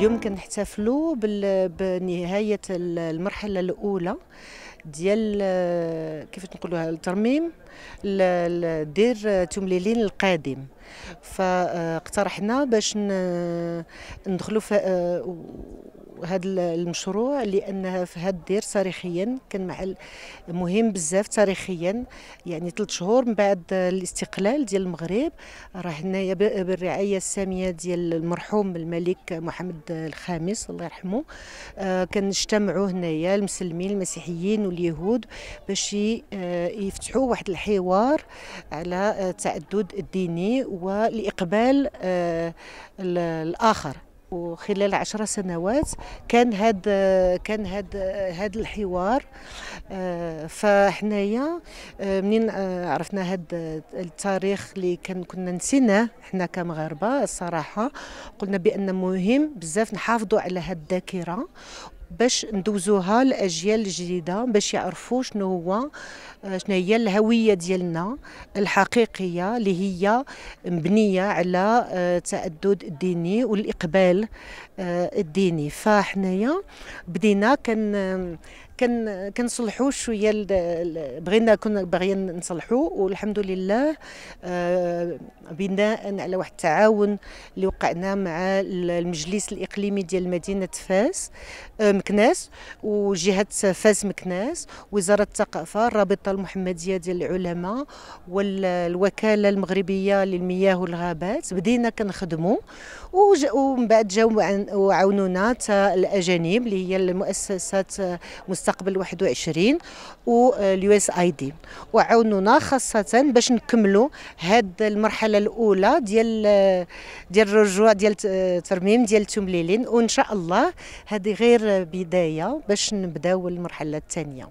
اليوم كنحتفلوا بنهايه المرحله الاولى ديال كيف نقولوها الترميم الدير تمليلين القادم فاقترحنا باش ندخلوا هذا المشروع لانها في هذا الدير تاريخيا كان مهم بزاف تاريخيا يعني ثلاث شهور من بعد الاستقلال ديال المغرب راه هنايا بالرعايه الساميه ديال المرحوم الملك محمد الخامس الله يرحمه كان آه، كنجتمعوا هنايا المسلمين المسيحيين واليهود باش آه، يفتحوا واحد الحوار على التعدد آه، الديني والاقبال الاخر وخلال عشر سنوات كان هاد كان هاد هاد الحوار آه، فحنايا آه، منين آه، عرفنا هاد التاريخ اللي كان كنا نسيناه حنا كمغاربه الصراحه قلنا بان مهم بزاف نحافظوا على هاد الذاكره باش ندوزوها لاجيال جديده باش يعرفوا شنو هو آه، شنو هي الهويه ديالنا الحقيقيه اللي هي مبنيه على التعدد آه، الديني والاقبال آه، الديني فحنايا بدينا كان كان كنصلحوا شويه بغينا كنا باغيين نصلحوا والحمد لله آه، بناء على واحد التعاون اللي وقعنا مع المجلس الاقليمي ديال مدينه فاس آه، مكناس وجهه فاس مكناس وزاره الثقافه الرابطه المحمديه ديال العلماء والوكاله المغربيه للمياه والغابات بدينا كنخدموا ومن بعد جاو وعاونونا الاجانب اللي هي المؤسسات آه، مستقبل مستقبل 21 واليو اس اي دي وعاونونا خاصه باش نكملوا هذه المرحله الاولى ديال ديال الرجوع ديال ترميم ديال التمليلين وان شاء الله هذه غير بدايه باش نبداو المرحله الثانيه